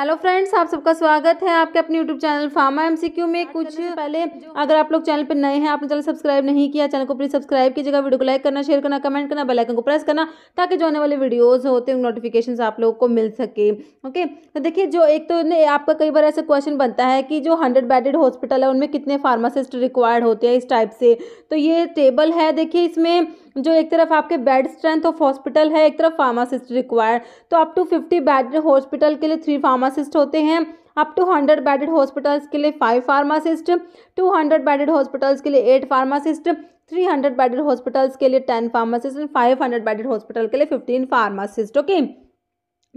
Hello friends आप सबका स्वागत है आपके अपने यूट्यूब चैनल फार्मा एमसीक्यू में कुछ पहले अगर आप लोग चैनल पर नए हैं आपने चैनल सब्सक्राइब नहीं किया चैनल को प्लीज सब्सक्राइब कीजिएगा वीडियो को लाइक करना शेयर करना कमेंट करना बेल आइकन को प्रेस करना ताकि जो आने वाले वीडियोस होते हैं नोटिफिकेशन आप लोगों को मिल सके ओके तो देखिए जो एक तो आपका कई बार ऐसा क्वेश्चन बनता है कि जो हंड्रेड बेडेड हॉस्पिटल है उनमें कितने फार्मासिस्ट रिक्वायर्ड होते हैं इस टाइप से तो ये टेबल है देखिए इसमें जो एक तरफ आपके बेड स्ट्रेंथ ऑफ हॉस्पिटल है एक तरफ फार्मासिस्ट रिक्वायर्ड तो up to fifty bed hospital के लिए थ्री फार्मा फार्मासिस्ट होते हैं up to hundred bedded hospitals के लिए five pharmacist two hundred bedded hospitals के लिए eight pharmacist three hundred bedded hospitals के लिए ten pharmacist and five hundred bedded hospital के लिए फिफ्टीन फार्मासिस्ट ओके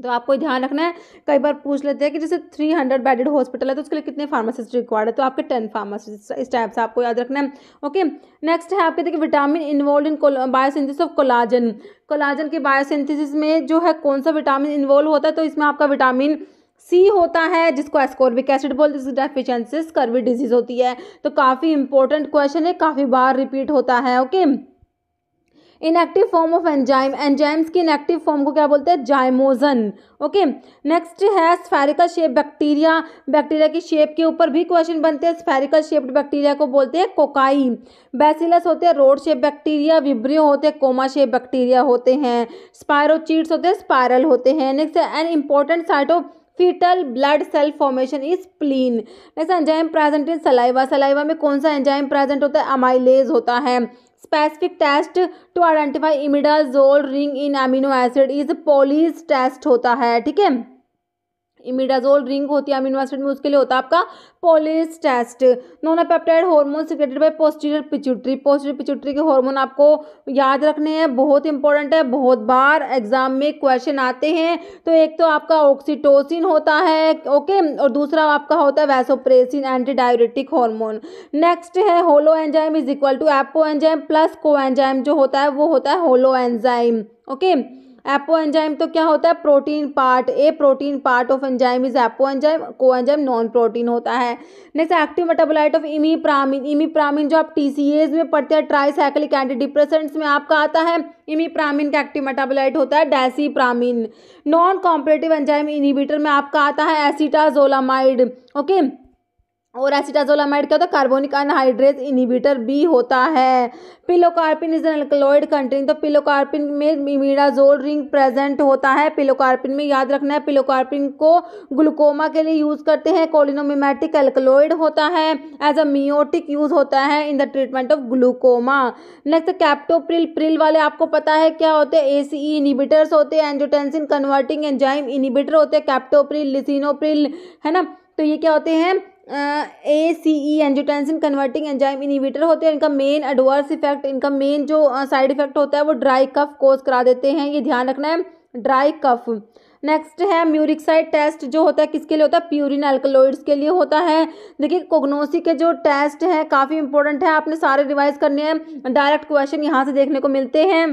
तो आपको ध्यान रखना है कई बार पूछ लेते हैं कि जैसे थ्री हंड्रेड बेडेड हॉस्पिटल है तो उसके लिए कितने फार्मासिस्ट रिक्वायर्ड है तो आपके टेन फार्मासिस्ट इस टाइप से आपको याद रखना है ओके नेक्स्ट है आपके देखिए vitamin involve in biosynthesis of collagen collagen के बायोसिंथेसिस में जो है कौन सा विटामिन इन्वॉल्व होता है तो इसमें आपका विटामिन सी होता है जिसको एस्कोर्बिक एसिड बोलते हैं डेफिशिएंसी स्कर्वी डिजीज होती है तो काफ़ी इंपॉर्टेंट क्वेश्चन है काफ़ी बार रिपीट होता है okay inactive form of enzyme enzymes की इनएक्टिव फॉर्म को क्या बोलते हैं जाइमोजन ओके नेक्स्ट है स्फेरिकल शेप बैक्टीरिया बैक्टीरिया की शेप के ऊपर भी क्वेश्चन बनते हैं स्फेरिकल शेप्ड बैक्टीरिया को बोलते हैं कोकाई बैसिलस होते हैं रोड शेप बैक्टीरिया विब्रियो होते हैं कोमा शेप बैक्टीरिया होते हैं स्पायरोचीट्स होते हैं स्पायरल होते हैं next an important site of foetal blood cell formation is spleen next enzyme present in saliva saliva में कौन सा एंजाइम प्रेजेंट होता है अमाइलेज होता है specific test to identify imidazole ring in amino acid is Pauly's test होता है ठीक है इमिडाजोल रिंग होती है अमीनो एसिड में उसके लिए होता है आपका Pauly's test nonapeptide hormone secreted by posterior pituitary posterior pituitary के हार्मोन आपको याद रखने हैं बहुत इंपॉर्टेंट है बहुत बार एग्जाम में क्वेश्चन आते हैं तो एक तो आपका ऑक्सीटोसिन होता है ओके और दूसरा आपका होता है vasopressin antidiuretic hormone next है holoenzyme is equal to apoenzyme plus coenzyme जो होता है वो होता है holoenzyme okay okay? Apoenzyme तो क्या होता है protein part a protein part of enzyme is apoenzyme coenzyme non protein होता है next active metabolite of imipramine imipramine जो आप टीसीएज में पढ़ते हैं ट्राईसाइक्लिक एंटीडिप्रेसेंट्स में आपका आता है इमीप्रामिन का एक्टिव मेटाबोलाइट होता है desipramine non competitive enzyme inhibitor में आपका आता है एसिटाजोलामाइड ओके okay? और एसिटाजोलामाइड क्या होता तो है कार्बोनिक अनहाइड्रेज इनिबिटर भी होता है पिलोकार्पिन इज एल्कलॉइड कंटेनिंग तो पिलोकार्पिन में इमिडाजोल रिंग प्रेजेंट होता है पिलोकार्पिन में याद रखना है पिलोकार्पिन को ग्लूकोमा के लिए यूज़ करते हैं कोलिनोमिमेटिक एल्कलॉइड होता है एज अ मियोटिक यूज़ होता है in the treatment of glaucoma next captopril pril वाले आपको पता है क्या होते हैं ए सी इनिबिटर्स होते हैं एंजोटेंसिन कन्वर्टिंग एंजाइम इनिबिटर होते हैं कैप्टोप्रिल लिसिनोप्रिल है ना तो ये क्या होते हैं A C E angiotensin converting enzyme inhibitor होते हैं इनका मेन एडवर्स इफेक्ट इनका मेन जो साइड इफेक्ट होता है वो ड्राई कफ कोज करा देते हैं ये ध्यान रखना है ड्राई कफ नेक्स्ट है म्यूरिकसाइड टेस्ट जो होता है किसके लिए होता है प्यूरिन एल्कोलोइड्स के लिए होता है देखिए कोग्नोसी के जो टेस्ट हैं काफ़ी इंपॉर्टेंट है आपने सारे रिवाइज करने हैं डायरेक्ट क्वेश्चन यहाँ से देखने को मिलते हैं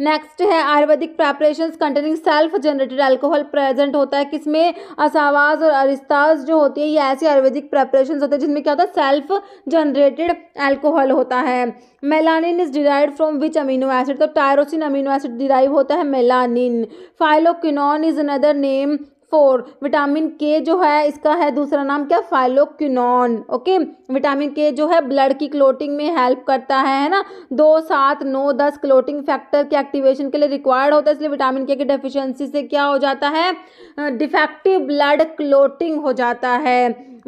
नेक्स्ट है Ayurvedic preparation containing self generated alcohol present होता है किसमें असावाज और अरिस्ताज जो होती है ये ऐसी आयुर्वेदिक प्रेपरेशन होते हैं जिनमें क्या होता है सेल्फ जनरेटेड एल्कोहल होता है melanin is derive from which amino acid तो टायरोसिन अमीनो एसिड डिराइव होता है melanin phylloquinone is another name for vitamin K जो है इसका है दूसरा नाम क्या फाइलोक्विनॉन ओके विटामिन के जो है ब्लड की क्लोटिंग में हेल्प करता है है ना दो सात नौ दस क्लोटिंग फैक्टर के एक्टिवेशन के लिए रिक्वायर्ड होता है इसलिए विटामिन के की डेफिशिएंसी से क्या हो जाता है डिफेक्टिव ब्लड क्लोटिंग हो जाता है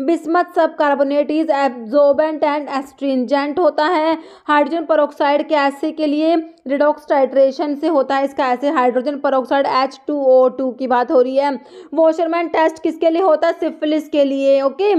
bismuth subcarbonate is absorbent and astringent होता है हाइड्रोजन परोक्साइड के ऐसे के लिए रिडोक्स टाइट्रेशन से होता है इसका ऐसे hydrogen peroxide H two O two की बात हो रही है वॉशरमैन टेस्ट किसके लिए होता है सिफिलिस के लिए ओके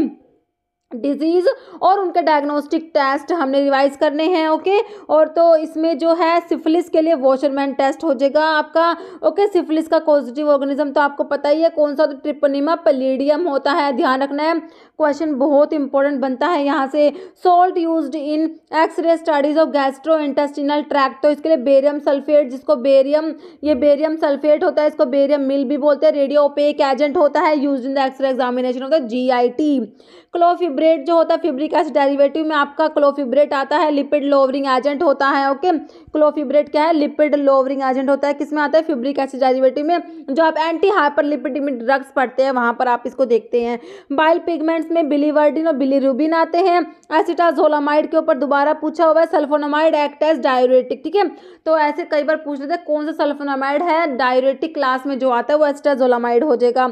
डिजीज़ और उनके डायग्नोस्टिक टेस्ट हमने रिवाइज करने हैं ओके और तो इसमें जो है सिफिलिस के लिए वॉशरमैन टेस्ट हो जाएगा आपका ओके सिफिलिस का पॉजिटिव ऑर्गेनिज्म तो आपको पता ही है कौन सा तो ट्रिपोनिमा पलीडियम होता है ध्यान रखना है क्वेश्चन बहुत इंपॉर्टेंट बनता है यहाँ से salt use in X ray studies of gastrointestinal tract तो इसके लिए बेरियम सल्फेट जिसको बेरियम ये बेरियम सल्फेट होता है इसको बेरियम मिल भी बोलते हैं रेडियो ओपेक एजेंट होता है use in the x ray examination होता है जी आई टी क्लोफिब्रेट जो होता है फिब्रिक एसिड डेरिवेटिव में आपका क्लोफिब्रेट आता है लिपिड लोवरिंग एजेंट होता है ओके क्लोफिब्रेट क्या है लिपिड लोवरिंग एजेंट होता है किसमें आता है फिब्रिक एसिड डेरिवेटिव में जो आप एंटी हाइपर हाइपरलिपिडमिक ड्रग्स पढ़ते हैं वहाँ पर आप इसको देखते हैं बाइल पिगमेंट्स में बिलीवर्डिन और बिलीरूबिन आते हैं एसिटाजोलामाइड के ऊपर दोबारा पूछा हुआ है सल्फोनामाइड एक्ट एज डायोरेटिक ठीक है तो ऐसे कई बार पूछ लेते हैं कौन सा सल्फोनामाइड है डायोरेटिक क्लास में जो आता है वो एसिटाजोलामाइड हो जाएगा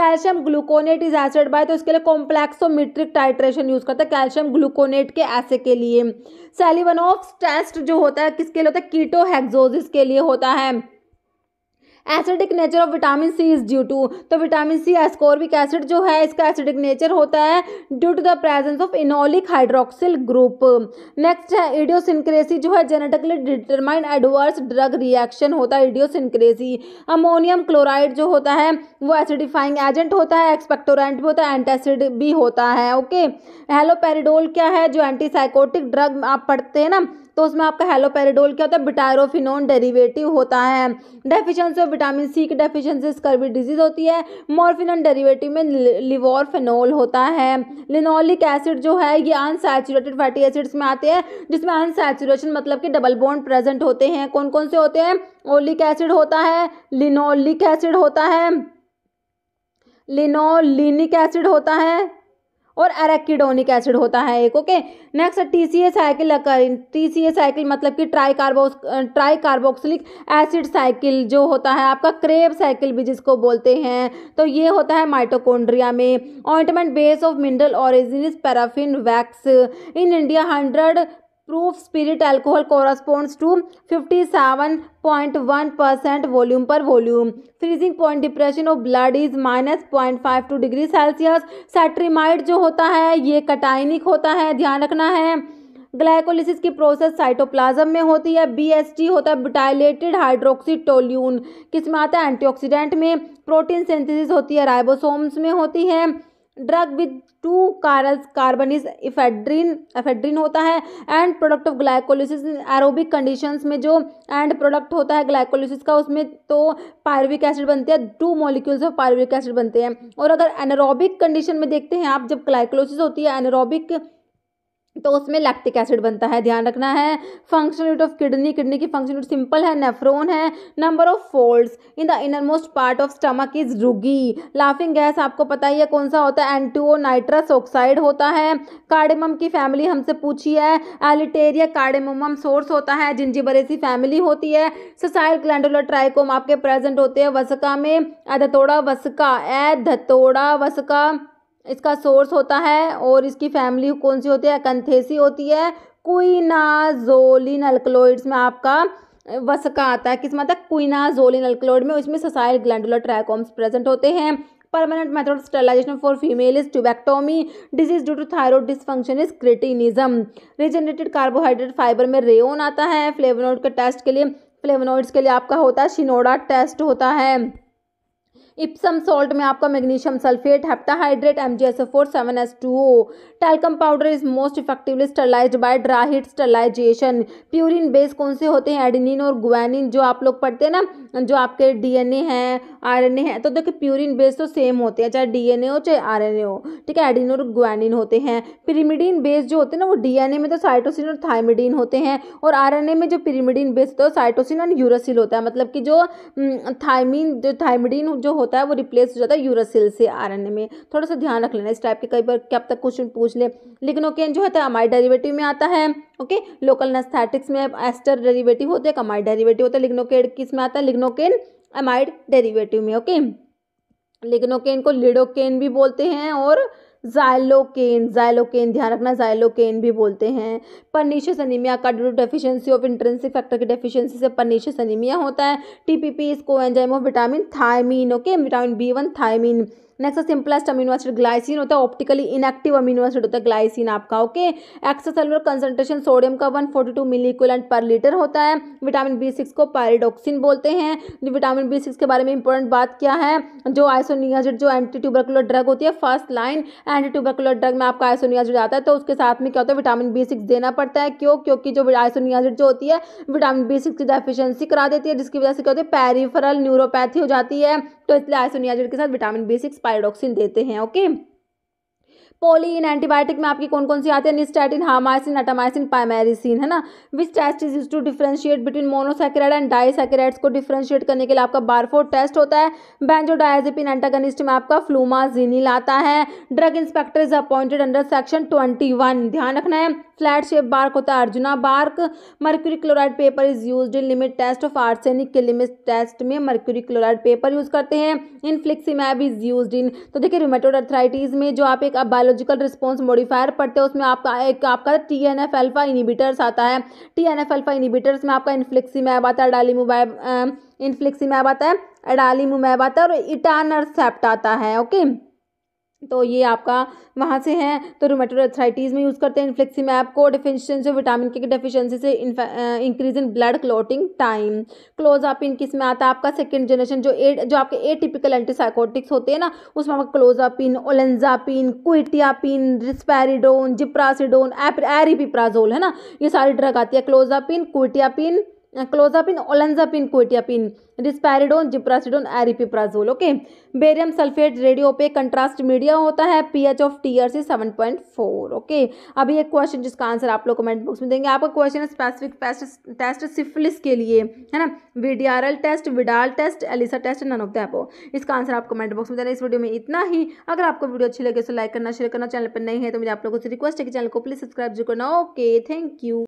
calcium gluconate is acid by तो उसके लिए कॉम्प्लेक्सोमीट्रिक टाइट्रेशन यूज करता है कैल्शियम ग्लूकोनेट के ऐसे के लिए सेलिवनॉफ टेस्ट जो होता है किसके लिए होता है कीटो कीटोहेक्सोसिस के लिए होता है acidic nature of vitamin C is due to तो विटामिन सी एस्कोरबिक एसिड जो है इसका एसिडिक नेचर होता है due to the presence of enolic hydroxyl group next है इडियोसिनक्रेसी जो है genetically determined adverse drug reaction होता है इडियोसिनक्रेसी अमोनियम क्लोराइड जो होता है वो एसिडिफाइंग एजेंट होता है एक्सपेक्टोरेंट भी होता है एंटासिड भी होता है ओके हेलोपेरिडोल क्या है जो एंटीसाइकोटिक ड्रग आप पढ़ते हैं ना तो उसमें आपका हेलोपेरिडोल क्या होता है बिटायरोफिनोन डेरिवेटिव होता है डेफिशिएंसी ऑफ विटामिन सी की डेफिशिएंसी स्कर्वी डिजीज होती है मोरफिन डेरिवेटिव में लिवोरफेनोल होता है लिनोलिक एसिड जो है ये अनसेचुरेटेड फैटी एसिड्स में आते हैं जिसमें अनसेचुरेशन मतलब कि डबल बॉन्ड प्रेजेंट होते हैं कौन कौन से होते हैं ओलिक एसिड होता है लिनोलिक एसिड होता है लिनोलिनिक एसिड होता है और एरेकिडोनिक एसिड होता है एक okay next T C A cycle T C A cycle मतलब कि tri carbo tri carboxylic acid cycle जो होता है आपका क्रेब साइकिल भी जिसको बोलते हैं तो ये होता है माइटोकोन्ड्रिया में ointment base of mineral origin paraffin wax in India hundred proof spirit alcohol corresponds to 57.1 percent volume per volume freezing point depression of blood is minus point five two degree Celsius cetrimide जो होता है ये कटाइनिक होता है ध्यान रखना है glycolysis की प्रोसेस साइटोप्लाज्म में होती है बीएसटी होता है बिटाइलेटेड हाइड्रोक्सीटोल्यून किस में आता है एंटीऑक्सीडेंट में प्रोटीन सिंथेसिस होती है राइबोसोम्स में होती है drug with two carbon is ephedrine ephedrine होता है end product of glycolysis aerobic conditions में जो एंड प्रोडक्ट होता है ग्लाइकोलिसिस का उसमें तो पायरविक एसिड बनते हैं two molecules of pyruvic acid बनते हैं और अगर एनारोबिक कंडीशन में देखते हैं आप जब ग्लाइकोलोसिस होती है एनारोबिक तो उसमें लैक्टिक एसिड बनता है ध्यान रखना है function unit of kidney kidney की फंक्शन यूट सिंपल है नेफ्रोन है number of folds in the inner most part of stomach is rugae laughing gas आपको पता ही है कौन सा होता है एंटूओ नाइट्रस ऑक्साइड होता है कार्डेमम की फैमिली हमसे पूछी है एलिटेरिया कार्डेमम सोर्स होता है जिंजीबरेसी फैमिली होती है ससाइल ग्लैंडुलर ट्राइकोम आपके प्रेजेंट होते हैं वसका में धतोड़ा वसका ए धतोड़ा वसका इसका सोर्स होता है और इसकी फैमिली कौन सी होती है कंथेसी होती है क्विनाजोलिन अल्कलोइड्स में आपका वसका आता है किस मतलब क्विनाजोलिन अल्कलोइड में उसमें ससाइल ग्लैंडुलर ट्राइकोम्स प्रेजेंट होते हैं permanent method of sterilization for female is tubectomy disease due to thyroid dysfunction is cretinism regenerated carbohydrate fibre में रेओन आता है फ्लेवोनोइड के टेस्ट के लिए फ्लेवोनोइड्स के लिए आपका होता है शिनोडा टेस्ट होता है इप्सम सॉल्ट में आपका magnesium sulphate heptahydrate M G S O four seven S two O talcum powder is most effectively sterilize by dry heat sterilization purine base कौन से होते हैं एडिनिन और गुआनिन जो आप लोग पढ़ते हैं ना जो आपके डी एन ए हैं आर एन ए हैं तो देखिए प्यूरिन बेस तो सेम होते हैं चाहे डी एन ए हो चाहे आर एन ए हो ठीक है एडिन और गुआनिन होते हैं पिरीमिडिन बेस जो होते हैं ना वो डी एन ए में तो साइटोसिन और थायमिडिन होते हैं और आर एन ए में जो पिरीमिडिन बेस होता है साइटोसिन और यूरोसिल होता है मतलब कि जो थाइमिन हम्म, जो थायमिडिन जो होता है वो रिप्लेस हो जाता है यूरोसिल से आर में थोड़ा सा ध्यान रख लेना इस टाइप के कई बार क्या तक क्वेश्चन पूछ ले लेकिन ओके जो होता है अमाइड तो डेरिवेटिव में आता है ओके लोकल नस्थेटिक्स में एस्टर डेरिवेटिव होते हैं कमाइड डेरिवेटिव होता है लिग्नोकेड किस में आता है लिग्नोकेन अमाइड डेरिवेटिव में ओके लिग्नोकेन को लिडोकेन भी बोलते हैं और जाइलोकेन जाइलोकेन ध्यान रखना जाइलोकेन भी बोलते हैं पर्नीश एनीमिया का due deficiency of intrinsic factor की डेफिशिएंसी से पर्नीश एनीमिया होता है टीपीपी इसको enzyme of vitamin thiamine okay vitamin B one thiamine next simplest amino acid glycine होता है ऑप्टिकली इनएक्टिव अमीनो एसिड होता है ग्लाइसिन आपका ओके एक्सोसेलुलर कंसेंट्रेशन सोडियम का one forty two milli per litre होता है विटामिन बी सिक्स को पैरिडोक्सिन बोलते हैं जो विटामिन बी सिक्स के बारे में इंपॉर्टेंट बात क्या है जो आइसोनियाजिड जो एंटी ट्यूबरकुलर ड्रग होती है first line anti tubercular drug में आपका आइसोनियाजिड आता है तो उसके साथ में क्या होता है विटामिन बी सिक्स देना पड़ता है क्यों क्योंकि जो आइसोनियाजिड जो होती है विटामिन बी सिक्स की डेफिशिएंसी करा देती है जिसकी वजह से क्या होती है पेरिफेरल न्यूरोपैथी हो जाती है तो इसलिए आइसोनियाजिड के साथ विटामिन बी सिक्स पायरोडॉक्सिन देते हैं ओके पोलिन एंटीबायोटिक में आपकी कौन कौन सी आती है निस्टैटिन हामाइसिन अटामाइसिन पाइमेरिसिन है ना which test is use to differentiate between monosaccharide and disaccharides को डिफ्रेंशिएट करने के लिए आपका बारफो टेस्ट होता है बेंजोडाइजेपिन एंटागनिस्ट में आपका फ्लूमाजिनिल आता है drug inspector is appointed under section twenty ध्यान रखना है फ्लैट शेप बार्क होता है arjuna bark mercury chloride paper is use in limit test of arsenic के लिमिट टेस्ट में मर्क्यूरी क्लोराइड पेपर यूज करते हैं इन इनफ्लिक्सीमैब इज यूज इन तो देखिए रोमेटोड अर्थराइटीज में जो आप एक अब बायोलॉजिकल रिस्पॉन्स मॉडिफायर पढ़ते हैं उसमें आपका एक आपका T N F alpha inhibitors आता है T N F alpha inhibitors में आपका इन्फ्लिक्सीमैब आता है डालीमोबाइब इन्फ्लिक्सीमैब आता है एडालीमोमैब आता है और इटानरसेप्ट आता है ओके तो ये आपका वहाँ से है तो रोमेटोड में यूज़ करते हैं इन्फ्लेक्सी को आपको डेफिशिएंसी विटामिन के डेफिशिएंसी से increase in blood clotting time close आप इन किस में आता है आपका सेकेंड जनरेशन जो ए जो आपके ए टिपिकल एंटीसाइकोटिक्स होते हैं ना उसमें आपका क्लोजापिन ओलेंजापिन क्विटियापिन रिस्पेरिडोन जिप्रासिडोन एरिपिप्राजोल है ना ये सारी ड्रग आती है clozapine quetiapine clozapine olanzapine quetiapine risperidone ziprasidone aripiprazole okay barium sulphate radio पे कंट्रास्ट मीडिया होता है pH of TRC seven point four okay अभी एक क्वेश्चन जिसका आंसर आप लोग कमेंट बॉक्स में देंगे आपका question specific test test syphilis के लिए है ना VDRL test Widal test ELISA test none of the above इसका आंसर आप कमेंट बॉक्स में देना इस वीडियो में इतना ही अगर आपको वीडियो अच्छी लगे तो लाइक करना शेयर करना चैनल पर नहीं है तो मुझे आप लोगों से रिक्वेस्ट है कि चैनल को प्लीज सब्सक्राइब जो करना ओके थैंक यू